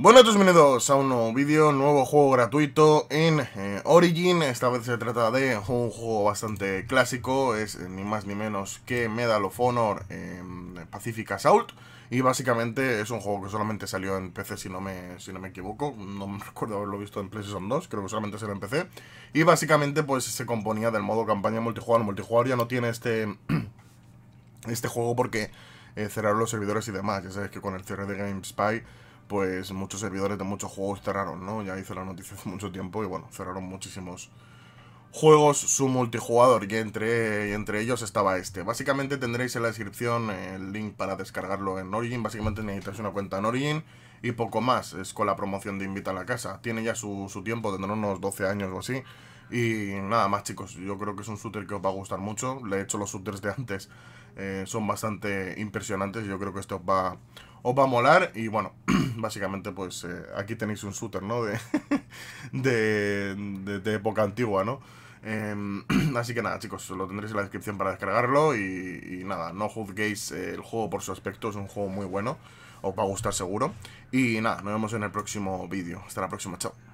Bueno, todos bienvenidos a un nuevo vídeo, nuevo juego gratuito en eh, Origin. Esta vez se trata de un juego bastante clásico, es eh, ni más ni menos que Medal of Honor em, Pacific Assault. Y básicamente es un juego que solamente salió en PC, si no me, si no me equivoco. No me recuerdo haberlo visto en PlayStation 2, creo que solamente salió en PC. Y básicamente pues se componía del modo campaña multijugador. Multijugador ya no tiene este, este juego porque eh, cerraron los servidores y demás. Ya sabes que con el cierre de GameSpy pues muchos servidores de muchos juegos cerraron, ¿no? Ya hice la noticia hace mucho tiempo y bueno, cerraron muchísimos juegos su multijugador y entre, entre ellos estaba este. Básicamente tendréis en la descripción el link para descargarlo en Origin, básicamente necesitáis una cuenta en Origin y poco más, es con la promoción de Invita a la Casa. Tiene ya su, su tiempo, tendrá unos 12 años o así. Y nada más chicos, yo creo que es un shooter que os va a gustar mucho. Le he hecho los shooters de antes, eh, son bastante impresionantes yo creo que esto os va, os va a molar y bueno, básicamente pues eh, aquí tenéis un shooter, ¿no? De, de, de, época antigua, ¿no? Em, así que nada, chicos, lo tendréis en la descripción para descargarlo y, y nada, no juzguéis el juego por su aspecto, es un juego muy bueno, os va a gustar seguro. Y nada, nos vemos en el próximo vídeo. Hasta la próxima, chao.